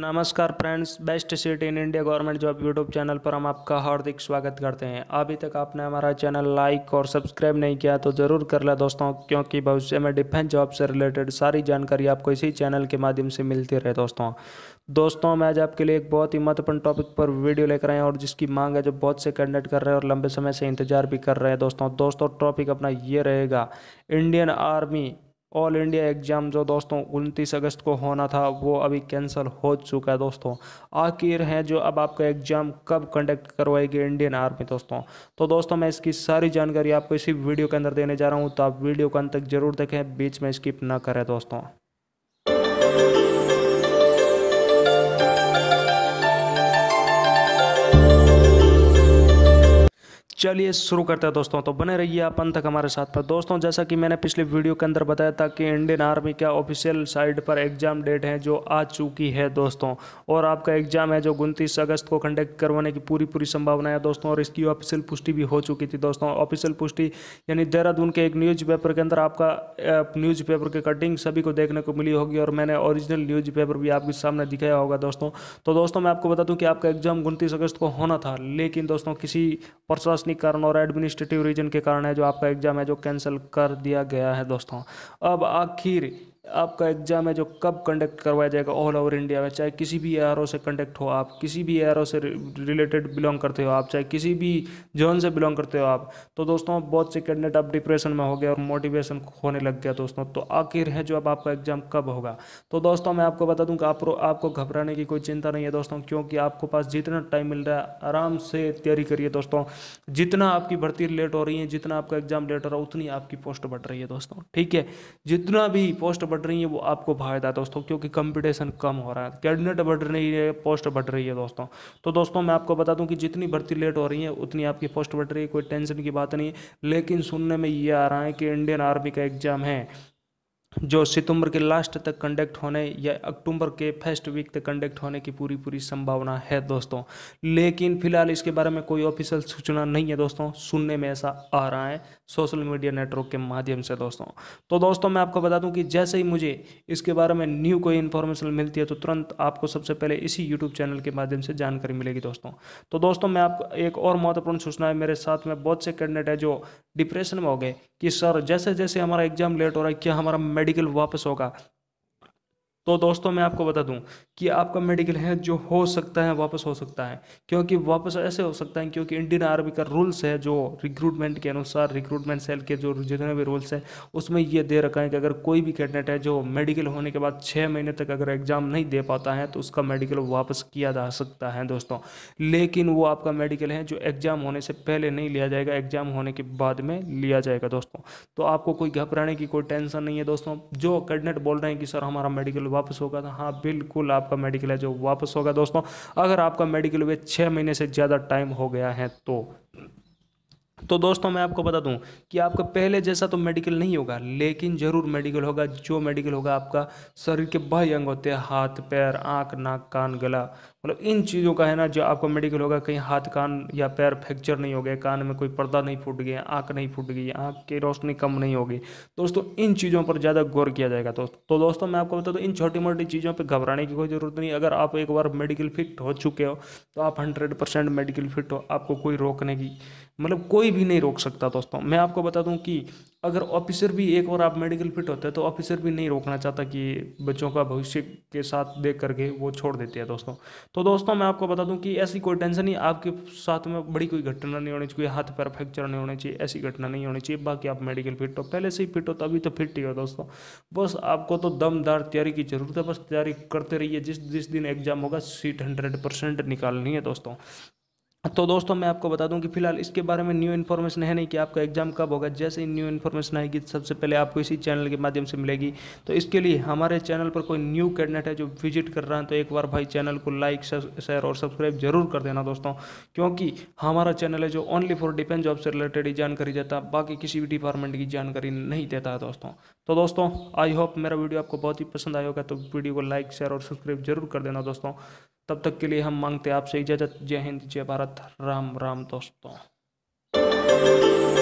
नमस्कार friends best seat in India government job YouTube channel पर हम आपका हार्दिक स्वागत करते हैं अभी तक आपने हमारा चैनल लाइक और सब्सक्राइब नहीं किया तो ज़रूर कर लें दोस्तों क्योंकि भविष्य में डिफेंस जॉब से रिलेटेड सारी जानकारी आपको इसी चैनल के माध्यम से मिलती रहे दोस्तों दोस्तों मैं आज आपके लिए एक बहुत ही महत्वपूर्ण टॉपिक पर वीडियो लेकर आए हैं और जिसकी मांग है जो बहुत से कैंडिडेट कर रहे हैं और लंबे समय से इंतजार भी कर रहे हैं दोस्तों दोस्तों टॉपिक अपना ये रहेगा Indian army all India exam जो दोस्तों उनतीस अगस्त को होना था वो अभी कैंसिल हो चुका है दोस्तों आखिर है जो अब आपका एग्ज़ाम कब कंडक्ट करवाएगी इंडियन आर्मी दोस्तों तो दोस्तों मैं इसकी सारी जानकारी आपको इसी वीडियो के अंदर देने जा रहा हूँ तो आप वीडियो को अंत तक जरूर देखें बीच में स्किप ना करें दोस्तों चलिए शुरू करते हैं दोस्तों तो बने रहिए आप अंत तक हमारे साथ पर दोस्तों जैसा कि मैंने पिछले वीडियो के अंदर बताया था कि इंडियन आर्मी का ऑफिशियल साइट पर एग्ज़ाम डेट है जो आ चुकी है दोस्तों और आपका एग्ज़ाम है जो उनतीस अगस्त को कंडक्ट करवाने की पूरी पूरी संभावना है दोस्तों और इसकी ऑफिशियल पुष्टि भी हो चुकी थी दोस्तों ऑफिशियल पुष्टि यानी देहरादून के एक न्यूज़ पेपर के अंदर आपका न्यूज़ पेपर की कटिंग सभी को देखने को मिली होगी और मैंने ओरिजिनल न्यूज़ पेपर भी आपके सामने दिखाया होगा दोस्तों तो दोस्तों मैं आपको बता दूँ कि आपका एग्ज़ाम उनतीस अगस्त को होना था लेकिन दोस्तों किसी प्रशासनिक इकोनॉमिक कारण और एडमिनिस्ट्रेटिव रीजन के कारण है जो आपका एग्जाम है जो कैंसिल कर दिया गया है दोस्तों अब आखिर आपका एग्ज़ाम है जो कब कंडक्ट करवाया जाएगा ऑल ओवर इंडिया में चाहे किसी भी ए से कंडक्ट हो आप किसी भी ए से रिलेटेड बिलोंग करते हो आप चाहे किसी भी जोन से बिलोंग करते हो आप तो दोस्तों बहुत से कैंडिडेट अब डिप्रेशन में हो गया और मोटिवेशन होने लग गया दोस्तों तो आखिर है जो अब आपका एग्ज़ाम कब होगा तो दोस्तों मैं आपको बता दूँ कि आप आपको घबराने की कोई चिंता नहीं है दोस्तों क्योंकि आपको पास जितना टाइम मिल रहा है आराम से तैयारी करिए दोस्तों जितना आपकी भर्ती लेट हो रही है जितना आपका एग्ज़ाम लेट हो रहा है उतनी आपकी पोस्ट बढ़ रही है दोस्तों ठीक है जितना भी पोस्ट बढ़ रही है वो आपको फायदा है दोस्तों क्योंकि कंपटीशन कम हो रहा है कैंडिडेट बढ़ रही है पोस्ट बढ़ रही है दोस्तों तो दोस्तों मैं आपको बता दूं कि जितनी भर्ती लेट हो रही है उतनी आपकी पोस्ट बढ़ रही है कोई टेंशन की बात नहीं लेकिन सुनने में ये आ रहा है कि इंडियन आर्मी का एग्जाम है जो सितंबर के लास्ट तक कंडक्ट होने या अक्टूबर के फर्स्ट वीक तक कंडक्ट होने की पूरी पूरी संभावना है दोस्तों लेकिन फिलहाल इसके बारे में कोई ऑफिशियल सूचना नहीं है दोस्तों सुनने में ऐसा आ रहा है सोशल मीडिया नेटवर्क के माध्यम से दोस्तों तो दोस्तों मैं आपको बता दूं कि जैसे ही मुझे इसके बारे में न्यू कोई इन्फॉर्मेशन मिलती है तो तुरंत आपको सबसे पहले इसी यूट्यूब चैनल के माध्यम से जानकारी मिलेगी दोस्तों तो दोस्तों मैं आपको एक और महत्वपूर्ण सूचना है मेरे साथ में बहुत से कैंडिडेट है जो डिप्रेशन में हो गए कि सर जैसे जैसे हमारा एग्जाम लेट हो रहा है क्या हमारा आर्टिकल वापस होगा तो दोस्तों मैं आपको बता दूं कि आपका मेडिकल है जो हो सकता है वापस हो सकता है क्योंकि वापस ऐसे हो सकता है क्योंकि इंडियन आर्मी का रूल्स है जो रिक्रूटमेंट के अनुसार रिक्रूटमेंट सेल के जो जितने भी रूल्स हैं उसमें ये दे रखा है कि अगर कोई भी कैंडिडेट है जो मेडिकल होने के बाद छः महीने तक अगर एग्ज़ाम नहीं दे पाता है तो उसका मेडिकल वापस किया जा सकता है दोस्तों लेकिन वो आपका मेडिकल है जो एग्ज़ाम होने से पहले नहीं लिया जाएगा एग्ज़ाम होने के बाद में लिया जाएगा दोस्तों तो आपको कोई घबराने की कोई टेंशन नहीं है दोस्तों जो कैंडिडेट बोल रहे हैं कि सर हमारा मेडिकल वापस होगा तो हाँ बिल्कुल आपका मेडिकल है जो वापस होगा दोस्तों अगर आपका मेडिकल हुए छः महीने से ज़्यादा टाइम हो गया है तो तो दोस्तों मैं आपको बता दूं कि आपका पहले जैसा तो मेडिकल नहीं होगा लेकिन ज़रूर मेडिकल होगा जो मेडिकल होगा आपका शरीर के बाह्य अंग होते हैं हाथ पैर आंख नाक कान गला मतलब इन चीज़ों का है ना जो आपको मेडिकल होगा कहीं हाथ कान या पैर फ्रैक्चर नहीं हो गए कान में कोई पर्दा नहीं फूट गया आँख नहीं फूट गई आँख की रोशनी कम नहीं होगी दोस्तों इन चीज़ों पर ज़्यादा गौर किया जाएगा तो दोस्तों मैं आपको बता दूँ इन छोटी मोटी चीज़ों पर घबराने की कोई ज़रूरत नहीं अगर आप एक बार मेडिकल फिट हो चुके हो तो आप हंड्रेड मेडिकल फिट हो आपको कोई रोकने की मतलब कोई भी नहीं रोक सकता दोस्तों मैं आपको बता दूं कि अगर ऑफिसर भी एक और आप मेडिकल फिट होते हैं तो ऑफिसर भी नहीं रोकना चाहता कि बच्चों का भविष्य के साथ देख करके वो छोड़ देते हैं दोस्तों तो दोस्तों मैं आपको बता दूं कि ऐसी कोई टेंशन नहीं आपके साथ में बड़ी कोई घटना नहीं होनी चाहिए हाथ पैर फ्रैक्चर नहीं होने चाहिए ऐसी घटना नहीं होनी चाहिए बाकी आप मेडिकल फिट हो पहले से ही फिट हो तभी तो फिट ही हो दोस्तों बस आपको तो दमदार तैयारी की ज़रूरत है बस तैयारी करते रहिए जिस जिस दिन एग्जाम होगा सीट हंड्रेड निकालनी है दोस्तों तो दोस्तों मैं आपको बता दूं कि फिलहाल इसके बारे में न्यू इन्फॉर्मेशन है नहीं कि आपका एग्जाम कब होगा जैसे ही न्यू इन्फॉर्मेशन आएगी सबसे पहले आपको इसी चैनल के माध्यम से मिलेगी तो इसके लिए हमारे चैनल पर कोई न्यू कैंडिडेट है जो विजिट कर रहा है तो एक बार भाई चैनल को लाइक शेयर और सब्सक्राइब जरूर कर देना दोस्तों क्योंकि हमारा चैनल है जो ओनली फॉर डिफेंस जॉब से रिलेटेड ही जानकारी देता है बाकी किसी भी डिपार्टमेंट की जानकारी नहीं देता है दोस्तों तो दोस्तों आई होप मेरा वीडियो आपको बहुत ही पसंद आएगा तो वीडियो को लाइक शेयर और सब्सक्राइब जरूर कर देना दोस्तों तब तक के लिए हम मांगते आपसे इजाज़त जय हिंद जय भारत राम राम दोस्तों